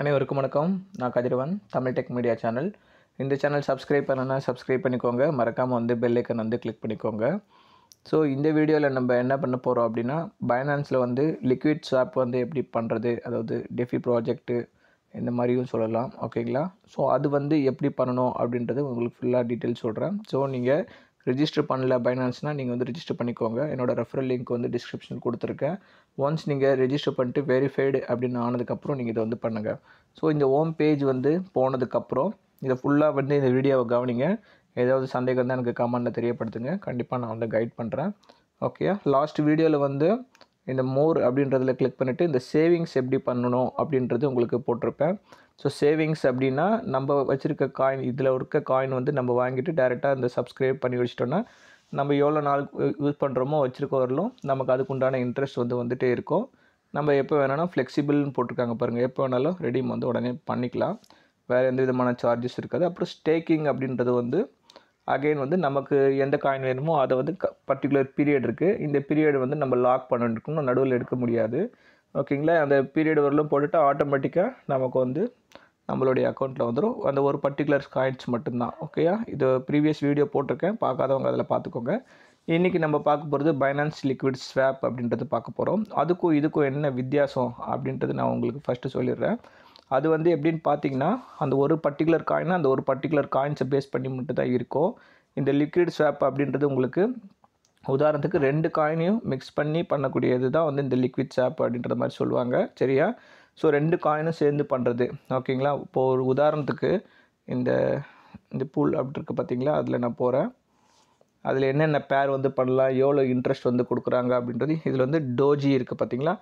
அனைவருக்கும் வணக்கம் நான் Kathiravan Tamil tech media channel இந்த சேனல் சப்ஸ்கிரைப் பண்ணனா சப்ஸ்கிரைப் பண்ணிக்கோங்க மறக்காமல் வந்து பெல்லைக்கன் வந்து கிளிக் பண்ணிக்கோங்க ஸோ இந்த வீடியோவில் நம்ம என்ன பண்ண போகிறோம் அப்படின்னா பைனான்ஸில் வந்து லிக்விட் ஸ்வாப் வந்து எப்படி பண்ணுறது அதாவது டெஃபி ப்ராஜெக்ட்டு இந்த மாதிரியும் சொல்லலாம் ஓகேங்களா ஸோ அது வந்து எப்படி பண்ணணும் அப்படின்றது உங்களுக்கு ஃபுல்லாக டீட்டெயில்ஸ் சொல்கிறேன் ஸோ நீங்கள் ரிஜிஸ்டர் பண்ணல பைனான்ஸ்னால் நீங்கள் வந்து ரிஜிஸ்டர் பண்ணிக்கோங்க என்னோட ரெஃபரல் லிங்க் வந்து டிஸ்கிரிப்ஷனில் கொடுத்துருக்கேன் ஒன்ஸ் நீங்கள் ரெஜிஸ்டர் பண்ணிட்டு வெரிஃபைடு அப்படின்னு ஆனதுக்கப்புறம் நீங்கள் இதை வந்து பண்ணுங்கள் ஸோ இந்த ஹோம் பேஜ் வந்து போனதுக்கப்புறம் இதை ஃபுல்லாக வந்து இந்த வீடியோவை கவனிங்க ஏதாவது சந்தேகம் தான் எனக்கு கமெண்டில் தெரியப்படுத்துங்க கண்டிப்பாக நான் வந்து கைட் பண்ணுறேன் ஓகே லாஸ்ட் வீடியோவில் வந்து இந்த மோர் அப்படின்றதில் கிளிக் பண்ணிவிட்டு இந்த சேவிங்ஸ் எப்படி பண்ணணும் அப்படின்றது உங்களுக்கு போட்டிருப்பேன் ஸோ சேவிங்ஸ் அப்படின்னா நம்ம வச்சுருக்க காயின் இதில் இருக்க காயின் வந்து நம்ம வாங்கிட்டு டேரெக்டாக இந்த சப்ஸ்கிரைப் பண்ணி வச்சிட்டோன்னா நம்ம எவ்வளோ நாள் யூஸ் பண்ணுறோமோ வச்சுருக்க வரலும் நமக்கு அதுக்கு உண்டான இன்ட்ரெஸ்ட் வந்து வந்துகிட்டே இருக்கும் நம்ம எப்போ வேணாலும் ஃப்ளெக்சிபிள்னு போட்டிருக்காங்க பாருங்கள் எப்போ வேணாலும் ரெடீம் வந்து உடனே பண்ணிக்கலாம் வேறு எந்த விதமான சார்ஜஸ் இருக்காது அப்புறம் ஸ்டேக்கிங் அப்படின்றது வந்து அகெயின் வந்து நமக்கு எந்த காயின் வேணுமோ அதை வந்து பர்டிகுலர் பீரியட் இருக்குது இந்த பீரியட் வந்து நம்ம லாக் பண்ணிட்டு நடுவில் எடுக்க முடியாது ஓகேங்களா அந்த பீரியட் வரலும் போட்டுவிட்டு ஆட்டோமேட்டிக்காக நமக்கு வந்து நம்மளுடைய அக்கௌண்ட்டில் வந்துடும் அந்த ஒரு பர்டிகுலர் காயின்ஸ் மட்டும்தான் ஓகேயா இது ப்ரீவியஸ் வீடியோ போட்டிருக்கேன் பார்க்காதவங்க அதில் பார்த்துக்கோங்க இன்றைக்கி நம்ம பார்க்க போகிறது பைனான்ஸ் லிக்விட் ஸ்வாப் அப்படின்றது பார்க்க போகிறோம் அதுக்கும் இதுக்கும் என்ன வித்தியாசம் அப்படின்றது நான் உங்களுக்கு ஃபஸ்ட்டு சொல்லிடுறேன் அது வந்து எப்படின்னு பார்த்தீங்கன்னா அந்த ஒரு பர்டிகுலர் காயினாக அந்த ஒரு பர்டிகுலர் காயின்ஸை பேஸ் பண்ணி மட்டும் தான் இருக்கும் இந்த லிக்விட் ஸ்வாப் அப்படின்றது உங்களுக்கு உதாரணத்துக்கு ரெண்டு காயினையும் மிக்ஸ் பண்ணி பண்ணக்கூடியது தான் வந்து இந்த லிக்விட் சாப் அப்படின்ற மாதிரி சொல்லுவாங்க சரியா ஸோ ரெண்டு காயினும் சேர்ந்து பண்ணுறது ஓகேங்களா இப்போது ஒரு உதாரணத்துக்கு இந்த இந்த பூல் அப்படி இருக்குது பார்த்தீங்களா அதில் நான் போகிறேன் அதில் என்னென்ன பேர் வந்து பண்ணலாம் எவ்வளோ இன்ட்ரெஸ்ட் வந்து கொடுக்குறாங்க அப்படின்றது இதில் வந்து டோஜி இருக்குது பார்த்தீங்களா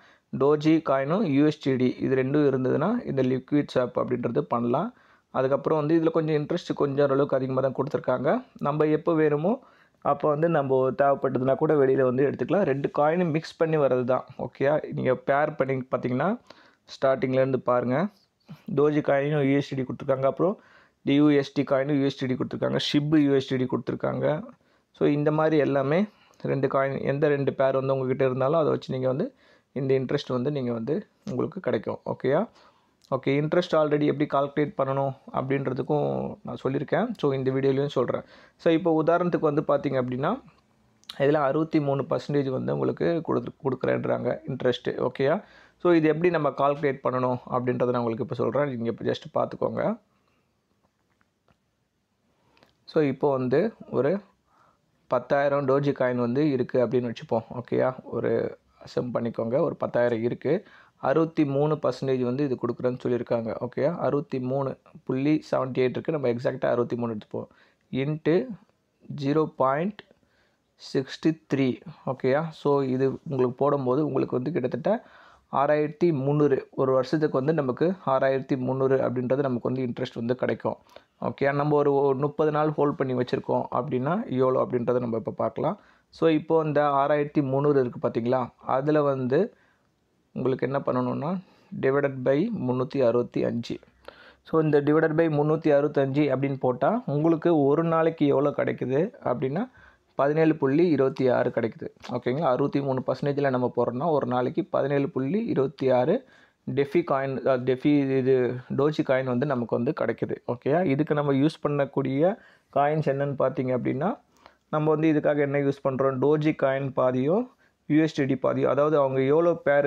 டோஜி காயினும் யூஎஸ்டிடி இது ரெண்டும் இருந்ததுன்னா இந்த லிக்விட் சாப் அப்படின்றது பண்ணலாம் அதுக்கப்புறம் வந்து இதில் கொஞ்சம் இன்ட்ரெஸ்ட் கொஞ்சம் ஓரளவுக்கு அதிகமாக தான் கொடுத்துருக்காங்க நம்ம எப்போ வேணுமோ அப்போ வந்து நம்ம தேவைப்பட்டதுனா கூட வெளியில் வந்து எடுத்துக்கலாம் ரெண்டு காயினும் மிக்ஸ் பண்ணி வர்றது தான் ஓகேயா நீங்கள் பேர் பண்ணி பார்த்தீங்கன்னா ஸ்டார்டிங்லேருந்து பாருங்கள் டோஜி காயினும் யூஎஸ்டிடி கொடுத்துருக்காங்க அப்புறம் டியூஎஸ்டி காயினும் யூஎஸ்டிடி கொடுத்துருக்காங்க ஷிப்பு யூஎஸ்டிடி கொடுத்துருக்காங்க ஸோ இந்த மாதிரி எல்லாமே ரெண்டு காயின் எந்த ரெண்டு பேர் வந்து உங்கள்கிட்ட இருந்தாலும் அதை வச்சு நீங்கள் வந்து இந்த இன்ட்ரெஸ்ட் வந்து நீங்கள் வந்து உங்களுக்கு கிடைக்கும் ஓகேயா ஓகே இன்ட்ரெஸ்ட் ஆல்ரெடி எப்படி கால்குலேட் பண்ணணும் அப்படின்றதுக்கும் நான் சொல்லியிருக்கேன் ஸோ இந்த வீடியோலையும் சொல்கிறேன் ஸோ இப்போ உதாரணத்துக்கு வந்து பார்த்திங்க அப்படின்னா இதில் அறுபத்தி மூணு பர்சன்டேஜ் வந்து உங்களுக்கு கொடுத்து கொடுக்குறேன்றாங்க இன்ட்ரெஸ்ட்டு ஓகேயா ஸோ இது எப்படி நம்ம கால்குலேட் பண்ணணும் அப்படின்றத நான் உங்களுக்கு இப்போ சொல்கிறேன் நீங்கள் இப்போ ஜஸ்ட் பார்த்துக்கோங்க ஸோ இப்போ வந்து ஒரு பத்தாயிரம் டோஜி காயின் வந்து இருக்குது அப்படின்னு வச்சுப்போம் ஓகேயா ஒரு அசம் பண்ணிக்கோங்க ஒரு பத்தாயிரம் இருக்குது அறுபத்தி மூணு பர்சன்டேஜ் வந்து இது கொடுக்குறேன்னு சொல்லியிருக்காங்க ஓகேயா அறுபத்தி மூணு புள்ளி செவன்ட்டி எயிட் இருக்குது நம்ம எக்ஸாக்டாக அறுபத்தி மூணு எடுத்துப்போம் into zero point sixty three ஓகேயா ஸோ இது உங்களுக்கு போடும்போது உங்களுக்கு வந்து கிட்டத்தட்ட ஆறாயிரத்தி முந்நூறு ஒரு வருஷத்துக்கு வந்து நமக்கு ஆறாயிரத்தி முந்நூறு அப்படின்றது நமக்கு வந்து இன்ட்ரெஸ்ட் வந்து கிடைக்கும் ஓகே நம்ம ஒரு முப்பது நாள் ஹோல்ட் பண்ணி வச்சுருக்கோம் அப்படின்னா இவ்வளோ அப்படின்றத நம்ம இப்போ பார்க்கலாம் ஸோ இப்போது இந்த ஆறாயிரத்தி முந்நூறு இருக்குது பார்த்திங்களா அதில் வந்து உங்களுக்கு என்ன பண்ணணுன்னா டிவைடட் பை முந்நூற்றி அறுபத்தி அஞ்சு ஸோ இந்த டிவைடட் பை முந்நூற்றி அறுபத்தஞ்சு அப்படின்னு போட்டால் உங்களுக்கு ஒரு நாளைக்கு எவ்வளோ கிடைக்குது அப்படின்னா பதினேழு புள்ளி இருபத்தி ஆறு கிடைக்குது ஓகேங்களா அறுபத்தி மூணு பர்சன்டேஜில் நம்ம போகிறோம்னா ஒரு நாளைக்கு பதினேழு புள்ளி இருபத்தி ஆறு டெஃபி காயின் டெஃபி இது டோஜி காயின் வந்து நமக்கு வந்து கிடைக்குது ஓகேயா இதுக்கு நம்ம யூஸ் பண்ணக்கூடிய காயின்ஸ் என்னென்னு பார்த்தீங்க அப்படின்னா நம்ம வந்து இதுக்காக என்ன யூஸ் பண்ணுறோம் டோஜி காயின் பாதியும் யூஎஸ்டி பாதி அதாவது அவங்க எவ்வளோ பேர்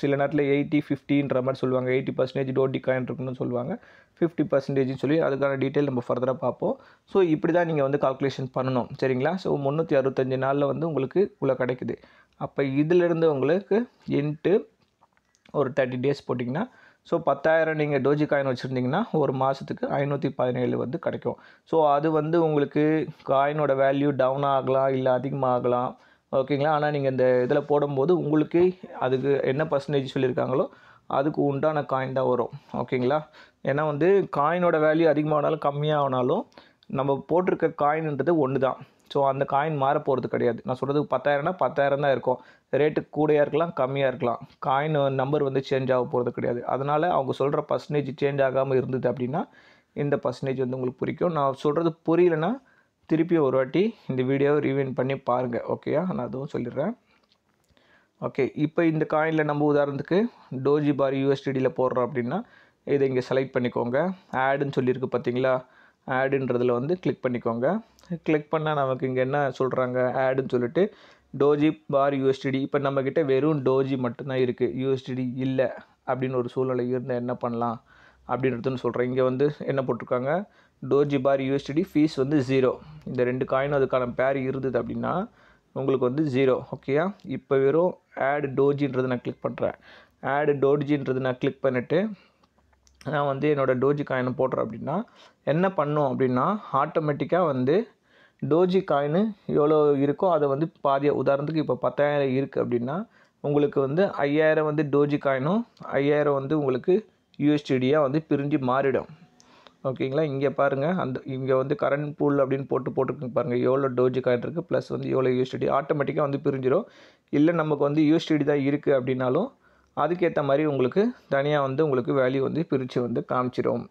சில நேரத்தில் எயிட்டி ஃபிஃப்டின்ற மாதிரி சொல்லுவாங்க எயிட்டி பர்சன்டேஜ் டோட்டி காயின் இருக்குன்னு சொல்லுவாங்க ஃபிஃப்டி பர்சன்டேஜ்னு சொல்லி அதுக்கான டீட்டெயில் நம்ம ஃபர்தராக பார்ப்போம் ஸோ இப்படி தான் நீங்கள் வந்து கால்குலேஷன் பண்ணணும் சரிங்களா ஸோ முந்நூற்றி அறுபத்தஞ்சு நாளில் வந்து உங்களுக்கு இவ்வளோ கிடைக்குது அப்போ இதிலிருந்து உங்களுக்கு இன்ட்டு ஒரு தேர்ட்டி டேஸ் போட்டிங்கன்னா ஸோ பத்தாயிரம் நீங்கள் டோஜி காயின் வச்சுருந்தீங்கன்னா ஒரு மாதத்துக்கு ஐநூற்றி பதினேழு வந்து கிடைக்கும் ஸோ அது வந்து உங்களுக்கு காயினோட வேல்யூ டவுன் ஆகலாம் இல்லை அதிகமாகலாம் ஓகேங்களா ஆனால் நீங்கள் இந்த இதில் போடும்போது உங்களுக்கு அதுக்கு என்ன பர்சன்டேஜ் சொல்லியிருக்காங்களோ அதுக்கு உண்டான காயின் தான் வரும் ஓகேங்களா ஏன்னா வந்து காயினோட வேல்யூ அதிகமானாலும் ஆனாலும் நம்ம போட்டிருக்க காயின்ன்றது ஒன்று தான் ஸோ அந்த காயின் மாற போகிறது கிடையாது நான் சொல்கிறதுக்கு பத்தாயிரம்னா பத்தாயிரம் தான் இருக்கும் ரேட்டு கூடையாக இருக்கலாம் கம்மியாக இருக்கலாம் காயின் நம்பர் வந்து சேஞ்ச் ஆக போகிறது கிடையாது அதனால் அவங்க சொல்கிற பர்சன்டேஜ் சேஞ்ச் ஆகாமல் இருந்தது அப்படின்னா இந்த பர்சன்டேஜ் வந்து உங்களுக்கு பிடிக்கும் நான் சொல்கிறது புரியலன்னா திருப்பி ஒரு வாட்டி இந்த வீடியோவை ரீவைன் பண்ணி பாருங்கள் ஓகேயா நான் அதுவும் சொல்லிடுறேன் ஓகே இப்போ இந்த காயினில் நம்ம உதாரணத்துக்கு டோஜி பார் யூஎஸ்டிடியில் போடுறோம் அப்படின்னா இதை இங்கே செலக்ட் பண்ணிக்கோங்க ஆடுன்னு சொல்லியிருக்கு பார்த்தீங்களா ஆடுன்றதில் வந்து கிளிக் பண்ணிக்கோங்க கிளிக் பண்ணால் நமக்கு இங்கே என்ன சொல்கிறாங்க ஆடுன்னு சொல்லிட்டு டோஜி பார் யூஎஸ்டிடி இப்போ நம்மக்கிட்ட வெறும் டோஜி மட்டும்தான் இருக்குது யூஎஸ்டிடி இல்லை அப்படின்னு ஒரு சூழ்நிலை இருந்தால் என்ன பண்ணலாம் அப்படின்றதுன்னு சொல்கிறேன் இங்கே வந்து என்ன போட்டிருக்காங்க பார் யூஎஸ்டி ஃபீஸ் வந்து ஜீரோ இந்த ரெண்டு காயினும் அதுக்கான பேர் இருந்தது அப்படின்னா உங்களுக்கு வந்து ஜீரோ ஓகேயா இப்போ வெறும் ஆடு டோஜின்றது நான் கிளிக் பண்ணுறேன் ஆடு டோஜின்றது நான் கிளிக் பண்ணிவிட்டு நான் வந்து என்னோடய டோஜி காயினை போடுறேன் அப்படின்னா என்ன பண்ணும் அப்படின்னா ஆட்டோமேட்டிக்காக வந்து டோஜி காயின் எவ்வளோ இருக்கோ அதை வந்து பாதிய உதாரணத்துக்கு இப்போ பத்தாயிரம் இருக்குது அப்படின்னா உங்களுக்கு வந்து ஐயாயிரம் வந்து டோஜி காயினும் ஐயாயிரம் வந்து உங்களுக்கு யூஎஸ்டிடியாக வந்து பிரிஞ்சு மாறிடும் ஓகேங்களா இங்கே பாருங்கள் அந்த இங்கே வந்து கரண்ட் பூல் அப்படின்னு போட்டு போட்டுருக்கு பாருங்கள் எவ்வளோ டோஜி காயின் இருக்குது ப்ளஸ் வந்து எவ்வளோ யூஎஸ்டிடி ஆட்டோமேட்டிக்காக வந்து பிரிஞ்சிடும் இல்லை நமக்கு வந்து யூஎஸ்டிடி தான் இருக்குது அப்படின்னாலும் அதுக்கேற்ற மாதிரி உங்களுக்கு தனியாக வந்து உங்களுக்கு வேல்யூ வந்து பிரித்து வந்து காமிச்சிடும்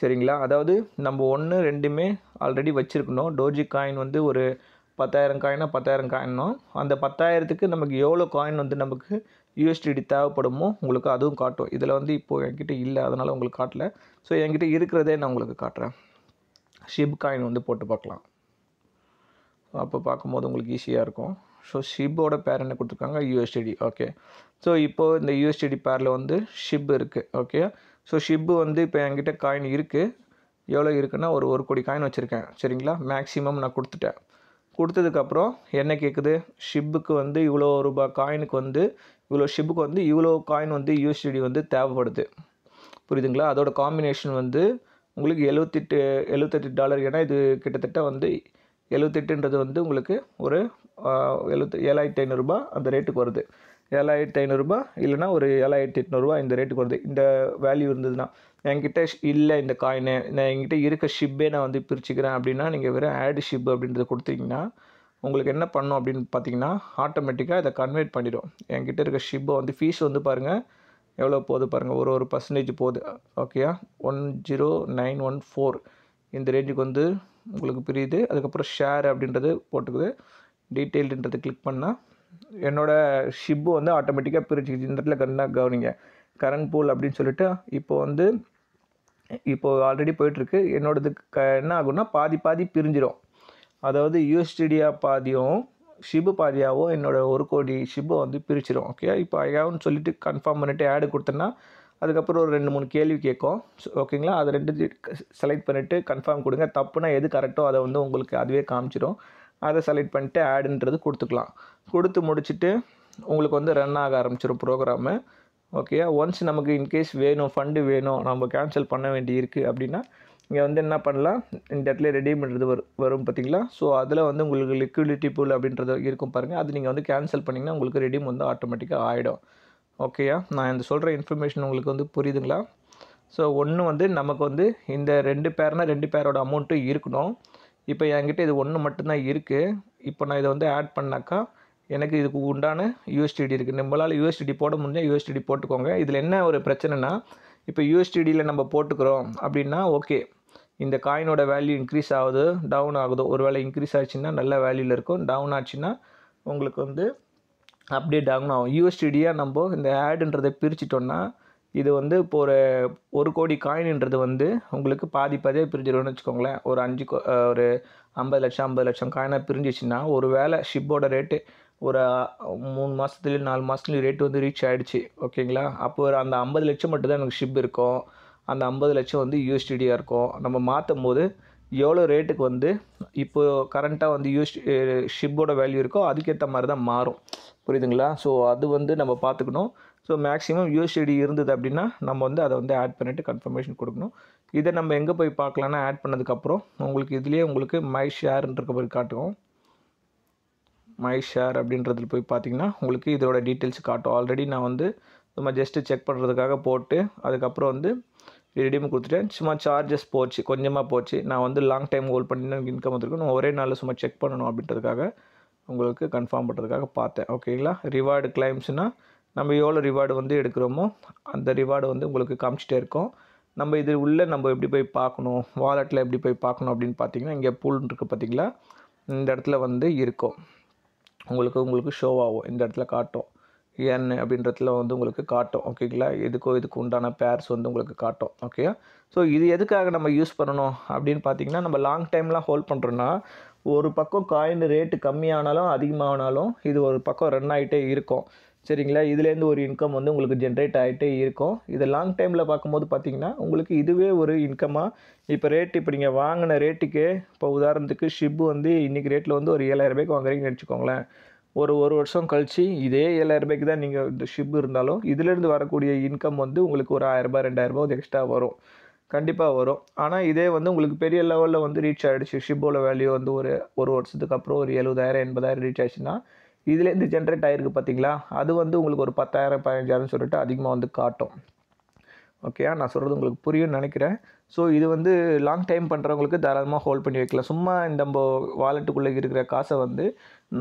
சரிங்களா அதாவது நம்ம ஒன்று ரெண்டுமே ஆல்ரெடி வச்சுருக்கணும் டோஜி காயின் வந்து ஒரு பத்தாயிரம் காயினா பத்தாயிரம் காயினும் அந்த பத்தாயிரத்துக்கு நமக்கு எவ்வளோ காயின் வந்து நமக்கு யூஎஸ்டிடி தேவைப்படுமோ உங்களுக்கு அதுவும் காட்டும் இதில் வந்து இப்போது என்கிட்ட இல்லை அதனால் உங்களுக்கு காட்டல ஸோ என்கிட்ட இருக்கிறதே நான் உங்களுக்கு காட்டுறேன் ஷிப் காயின் வந்து போட்டு பார்க்கலாம் அப்போ பார்க்கும்போது உங்களுக்கு ஈஸியாக இருக்கும் ஸோ ஷிப்போட பேர் என்ன கொடுத்துருக்காங்க யூஎஸ்டிடி ஓகே ஸோ இப்போது இந்த யூஎஸ்டிடி பேரில் வந்து ஷிப் இருக்குது ஓகே ஸோ ஷிப்பு வந்து இப்போ என்கிட்ட காயின் இருக்குது எவ்வளோ இருக்குன்னா ஒரு ஒரு கோடி காயின் வச்சுருக்கேன் சரிங்களா மேக்ஸிமம் நான் கொடுத்துட்டேன் கொடுத்ததுக்கப்புறம் என்ன கேட்குது ஷிப்புக்கு வந்து இவ்வளோ ரூபா காயினுக்கு வந்து இவ்வளோ ஷிப்புக்கு வந்து இவ்வளோ காயின் வந்து யூஎஸ்டி வந்து தேவைப்படுது புரியுதுங்களா அதோட காம்பினேஷன் வந்து உங்களுக்கு எழுவத்தெட்டு எழுவத்தெட்டு டாலர் ஏன்னா இது கிட்டத்தட்ட வந்து எழுவத்தெட்டுன்றது வந்து உங்களுக்கு ஒரு எழுவத்தி ஏழாயிரத்தி ஐநூறுரூபா அந்த ரேட்டுக்கு வருது ஏழாயிரத்தி ஐநூறுரூபா இல்லைனா ஒரு ஏழாயிரத்தி எட்நூறுபா இந்த ரேட்டுக்கு வருது இந்த வேல்யூ இருந்ததுன்னா என்கிட்ட இல்லை இந்த காயினு நான் என்கிட்ட இருக்க ஷிப்பே நான் வந்து பிரிச்சுக்கிறேன் அப்படின்னா நீங்கள் வெறும் ஆடு ஷிப் அப்படின்றத கொடுத்தீங்கன்னா உங்களுக்கு என்ன பண்ணும் அப்படின்னு பார்த்தீங்கன்னா ஆட்டோமேட்டிக்காக இதை கன்வெர்ட் பண்ணிடும் என்கிட்ட இருக்க ஷிப்பை வந்து ஃபீஸ் வந்து பாருங்கள் எவ்வளோ போகுது பாருங்கள் ஒரு ஒரு பர்சன்டேஜ் போகுது ஓகேயா one zero nine one four இந்த ரேஞ்சுக்கு வந்து உங்களுக்கு பிரியுது அதுக்கப்புறம் ஷேர் அப்படின்றது போட்டுக்குது டீட்டெயில்டுன்றது கிளிக் பண்ணால் என்னோடய ஷிப்பு வந்து ஆட்டோமேட்டிக்காக பிரிச்சு இந்த இடத்துல கண்ணா கவனிங்க கரண்ட் பூல் அப்படின்னு சொல்லிட்டு இப்போ வந்து இப்போது ஆல்ரெடி போயிட்டுருக்கு என்னோடது க என்ன ஆகும்னா பாதி பாதி பிரிஞ்சிடும் அதாவது யூஎஸ்டிடியா பாதியும் ஷிபு பாதியாகவும் என்னோடய ஒரு கோடி ஷிப்பு வந்து பிரிச்சிடும் ஓகே இப்போ ஐயாவும் சொல்லிவிட்டு கன்ஃபார்ம் பண்ணிவிட்டு ஆடு கொடுத்தேன்னா அதுக்கப்புறம் ஒரு ரெண்டு மூணு கேள்வி கேட்கும் ஓகேங்களா அதை ரெண்டு செலக்ட் பண்ணிவிட்டு கன்ஃபார்ம் கொடுங்க தப்புனா எது கரெக்டோ அதை வந்து உங்களுக்கு அதுவே காமிச்சிடும் அதை செலக்ட் பண்ணிட்டு ஆடுன்றது கொடுத்துக்கலாம் கொடுத்து முடிச்சுட்டு உங்களுக்கு வந்து ரன் ஆக ஆரம்பிச்சிடும் ப்ரோக்ராமு ஓகே ஒன்ஸ் நமக்கு இன்கேஸ் வேணும் ஃபண்டு வேணும் நம்ம கேன்சல் பண்ண வேண்டி இருக்குது அப்படின்னா இங்கே வந்து என்ன பண்ணலாம் இந்த இடத்துல ரெடி பண்ணுறது வரும் வரும் பார்த்தீங்களா ஸோ அதில் வந்து உங்களுக்கு லிக்விடிட்டி பூல் அப்படின்றது இருக்கும் பாருங்கள் அது நீங்கள் வந்து கேன்சல் பண்ணிங்கன்னா உங்களுக்கு ரெடீம் வந்து ஆட்டோமேட்டிக்காக ஆகிடும் ஓகேயா நான் இந்த சொல்கிற இன்ஃபர்மேஷன் உங்களுக்கு வந்து புரியுதுங்களா ஸோ ஒன்று வந்து நமக்கு வந்து இந்த ரெண்டு பேர்னால் ரெண்டு பேரோட அமௌண்ட்டும் இருக்கணும் இப்போ என்கிட்ட இது ஒன்று மட்டும்தான் இருக்குது இப்போ நான் இதை வந்து ஆட் பண்ணாக்கா எனக்கு இதுக்கு உண்டான யூஎஸ்டிடி இருக்குது நம்மளால் யூஎஸ்டிடி போட முடிஞ்சால் யூஎஸ்டிடி போட்டுக்கோங்க இதில் என்ன ஒரு பிரச்சனைனா இப்போ யூஎஸ்டிடியில் நம்ம போட்டுக்கிறோம் அப்படின்னா ஓகே இந்த காயினோட வேல்யூ இன்க்ரீஸ் ஆகுது டவுன் ஆகுது ஒரு வேளை இன்க்ரீஸ் ஆச்சுன்னா நல்ல வேல்யூவில் இருக்கும் டவுன் ஆச்சுன்னா உங்களுக்கு வந்து அப்டேட் ஆகணும் ஆகும் யூஎஸ்டிடியாக நம்ம இந்த ஆடுன்றதை பிரிச்சிட்டோன்னா இது வந்து இப்போ ஒரு ஒரு கோடி காயின்ன்றது வந்து உங்களுக்கு பாதி பாதியாக பிரிஞ்சிடும்னு வச்சுக்கோங்களேன் ஒரு அஞ்சு ஒரு ஐம்பது லட்சம் ஐம்பது லட்சம் காயினாக பிரிஞ்சிச்சுன்னா ஒரு வேளை ஷிப்போட ரேட்டு ஒரு மூணு மாதத்துலேயும் நாலு மாதத்துலேயும் ரேட்டு வந்து ரீச் ஆகிடுச்சு ஓகேங்களா அப்போ ஒரு அந்த ஐம்பது லட்சம் மட்டும்தான் எனக்கு ஷிப் இருக்கும் அந்த ஐம்பது லட்சம் வந்து யூஎஸ்டிடியாக இருக்கும் நம்ம மாற்றும் போது எவ்வளோ ரேட்டுக்கு வந்து இப்போது கரண்ட்டாக வந்து யூஸ் ஷிப்போட வேல்யூ இருக்கோ அதுக்கேற்ற மாதிரி தான் மாறும் புரியுதுங்களா ஸோ அது வந்து நம்ம பார்த்துக்கணும் ஸோ மேக்ஸிமம் யூஎஸ்டி இருந்தது அப்படின்னா நம்ம வந்து அதை வந்து ஆட் பண்ணிவிட்டு கன்ஃபர்மேஷன் கொடுக்கணும் இதை நம்ம எங்கே போய் பார்க்கலான்னா ஆட் பண்ணதுக்கப்புறம் உங்களுக்கு இதுலேயே உங்களுக்கு மை ஷேர்ன்ற போய் காட்டுவோம் மை ஷேர் அப்படின்றதுல போய் பார்த்தீங்கன்னா உங்களுக்கு இதோட டீட்டெயில்ஸ் காட்டும் ஆல்ரெடி நான் வந்து சும்மா ஜஸ்ட்டு செக் பண்ணுறதுக்காக போட்டு அதுக்கப்புறம் வந்து ரெடியும் கொடுத்துட்டேன் சும்மா சார்ஜஸ் போச்சு கொஞ்சமாக போச்சு நான் வந்து லாங் டைம் ஹோல்ட் பண்ணி எனக்கு இன்கம் வந்திருக்கு நான் ஒரே நாளில் சும்மா செக் பண்ணணும் அப்படின்றதுக்காக உங்களுக்கு கன்ஃபார்ம் பண்ணுறதுக்காக பார்த்தேன் ஓகேங்களா ரிவார்டு கிளைம்ஸ்னால் நம்ம எவ்வளோ ரிவார்டு வந்து எடுக்கிறோமோ அந்த ரிவார்டு வந்து உங்களுக்கு காமிச்சிட்டே இருக்கும் நம்ம இது உள்ளே நம்ம எப்படி போய் பார்க்கணும் வாலெட்டில் எப்படி போய் பார்க்கணும் அப்படின்னு பார்த்தீங்கன்னா இங்கே பூல் இருக்குது பார்த்திங்களா இந்த இடத்துல வந்து இருக்கும் உங்களுக்கு உங்களுக்கு ஷோ ஆகும் இந்த இடத்துல காட்டும் என் அப்படின்றதுல வந்து உங்களுக்கு காட்டும் ஓகேங்களா எதுக்கோ இதுக்கு உண்டான பேர்ஸ் வந்து உங்களுக்கு காட்டும் ஓகே ஸோ இது எதுக்காக நம்ம யூஸ் பண்ணணும் அப்படின்னு பார்த்தீங்கன்னா நம்ம லாங் டைம்லாம் ஹோல்ட் பண்ணுறோன்னா ஒரு பக்கம் காயின் ரேட்டு கம்மியானாலும் அதிகமானாலும் இது ஒரு பக்கம் ரன் ஆகிட்டே இருக்கும் சரிங்களா இதுலேருந்து ஒரு இன்கம் வந்து உங்களுக்கு ஜென்ரேட் ஆகிட்டே இருக்கும் இது லாங் டைமில் பார்க்கும்போது பார்த்திங்கன்னா உங்களுக்கு இதுவே ஒரு இன்கமாக இப்போ ரேட் இப்போ நீங்கள் வாங்கின ரேட்டுக்கு இப்போ உதாரணத்துக்கு ஷிப்பு வந்து இன்றைக்கி ரேட்டில் வந்து ஒரு ரூபாய்க்கு வாங்குறீங்கன்னு வச்சுக்கோங்களேன் ஒரு ஒரு வருஷம் கழித்து இதே ரூபாய்க்கு தான் நீங்கள் இந்த ஷிப் இருந்தாலும் இதிலேருந்து வரக்கூடிய இன்கம் வந்து உங்களுக்கு ஒரு ரெண்டாயிரம் ரெண்டாயிரரூபா வந்து எக்ஸ்ட்ரா வரும் கண்டிப்பாக வரும் ஆனால் இதே வந்து உங்களுக்கு பெரிய லெவலில் வந்து ரீச் ஆகிடுச்சு ஷிப்போட வேல்யூ வந்து ஒரு ஒரு வருஷத்துக்கு அப்புறம் ஒரு எழுபதாயிரம் எண்பதாயிரம் ரீச் ஆச்சுன்னா இதுலேருந்து ஜென்ரேட் ஆகிருக்கு பார்த்தீங்களா அது வந்து உங்களுக்கு ஒரு பத்தாயிரம் பதினஞ்சாயிரம் சொல்லிட்டு அதிகமாக வந்து காட்டும் ஓகேயா நான் சொல்கிறது உங்களுக்கு புரியும்னு நினைக்கிறேன் ஸோ இது வந்து லாங் டைம் பண்ணுறவங்களுக்கு தாராளமாக ஹோல்ட் பண்ணி வைக்கலாம் சும்மா நம்ம வாலெட்டுக்குள்ளே இருக்கிற காசை வந்து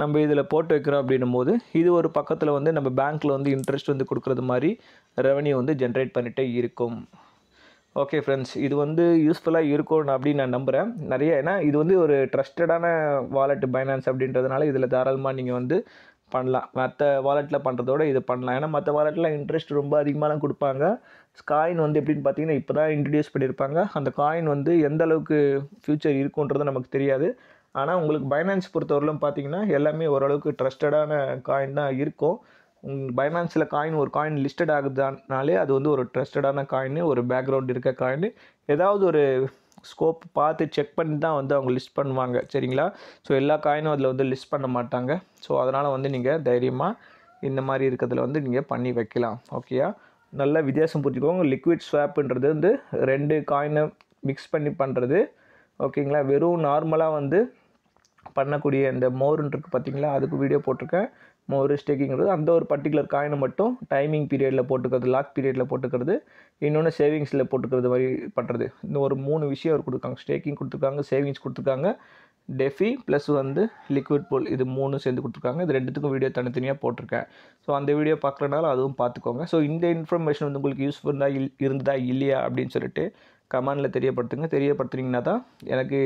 நம்ம இதில் போட்டு வைக்கிறோம் அப்படின்னும் போது இது ஒரு பக்கத்தில் வந்து நம்ம பேங்க்கில் வந்து இன்ட்ரெஸ்ட் வந்து கொடுக்குறது மாதிரி ரெவன்யூ வந்து ஜென்ரேட் பண்ணிகிட்டே இருக்கும் ஓகே ஃப்ரெண்ட்ஸ் இது வந்து யூஸ்ஃபுல்லாக இருக்கும் அப்படின்னு நான் நம்புகிறேன் நிறைய ஏன்னா இது வந்து ஒரு ட்ரஸ்டடான வாலெட் பைனான்ஸ் அப்படின்றதுனால இதில் தாராளமாக நீங்கள் வந்து பண்ணலாம் மற்ற வாலெட்டில் பண்ணுறதோட இது பண்ணலாம் ஏன்னா மற்ற வாலெட்டில் இன்ட்ரெஸ்ட் ரொம்ப அதிகமாகலாம் கொடுப்பாங்க காயின் வந்து எப்படின்னு பார்த்தீங்கன்னா இப்போ தான் இன்ட்ரடியூஸ் பண்ணியிருப்பாங்க அந்த காயின் வந்து எந்த அளவுக்கு ஃப்யூச்சர் இருக்குன்றது நமக்கு தெரியாது ஆனால் உங்களுக்கு பைனான்ஸ் பொறுத்தவரையிலும் பார்த்தீங்கன்னா எல்லாமே ஓரளவுக்கு ட்ரஸ்டடான காயின் தான் இருக்கும் பைனான்ஸில் காயின் ஒரு காயின் லிஸ்டட் ஆகுதுனாலே அது வந்து ஒரு ட்ரஸ்டடான காயின் ஒரு பேக்ரவுண்ட் இருக்க காயின் ஏதாவது ஒரு ஸ்கோப் பார்த்து செக் பண்ணி தான் வந்து அவங்க லிஸ்ட் பண்ணுவாங்க சரிங்களா ஸோ எல்லா காயினும் அதில் வந்து லிஸ்ட் பண்ண மாட்டாங்க ஸோ அதனால் வந்து நீங்கள் தைரியமாக இந்த மாதிரி இருக்கிறதுல வந்து நீங்கள் பண்ணி வைக்கலாம் ஓகேயா நல்லா வித்தியாசம் புரிஞ்சுக்கோங்க லிக்விட் ஸ்வாப்புன்றது வந்து ரெண்டு காயினை மிக்ஸ் பண்ணி பண்ணுறது ஓகேங்களா வெறும் நார்மலாக வந்து பண்ணக்கூடிய இந்த மோருன்ட்ருக்கு பார்த்தீங்களா அதுக்கு வீடியோ போட்டிருக்கேன் ஒரு ஸ்டேக்கிங்கிறது அந்த ஒரு பர்டிகுலர் காயினை மட்டும் டைமிங் பீரியடில் போட்டுக்கிறது லாக் பீரியடில் போட்டுக்கிறது இன்னொன்று சேவிங்ஸில் போட்டுக்கிறது மாதிரி பண்ணுறது இந்த ஒரு மூணு விஷயம் அவர் கொடுத்துருக்காங்க ஸ்டேக்கிங் கொடுத்துருக்காங்க சேவிங்ஸ் கொடுத்துருக்காங்க டெஃபி ப்ளஸ் வந்து லிக்விட் போல் இது மூணும் சேர்ந்து கொடுத்துருக்காங்க இது ரெண்டுத்துக்கும் வீடியோ தனித்தனியாக போட்டிருக்கேன் ஸோ அந்த வீடியோ பார்க்குறனால அதுவும் பார்த்துக்கோங்க ஸோ இந்த இன்ஃபர்மேஷன் வந்து உங்களுக்கு யூஸ்ஃபுல்லாக தான் இருந்ததா இல்லையா அப்படின்னு சொல்லிட்டு கமெண்டில் தெரியப்படுத்துங்க தெரியப்படுத்துனீங்கன்னா தான் எனக்கு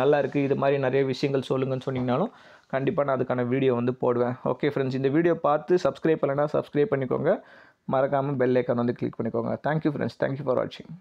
நல்லா இருக்குது இது மாதிரி நிறைய விஷயங்கள் சொல்லுங்கன்னு சொன்னீங்கனாலும் கண்டிப்பாக நான் அதுக்கான வீடியோ வந்து போடுவேன் ஓகே ஃப்ரெண்ட்ஸ் இந்த வீடியோ பார்த்து சப்ஸ்கிரைப் பண்ணலைன்னா சப்ஸ்கிரைப் பண்ணிக்கோங்க மறக்காமல் பெல் ஐக்கான் வந்து கிளிக் பண்ணிக்கோங்க தேங்க்யூ ஃப்ரெண்ட்ஸ் தேங்க்யூ ஃபார் வாட்சிங்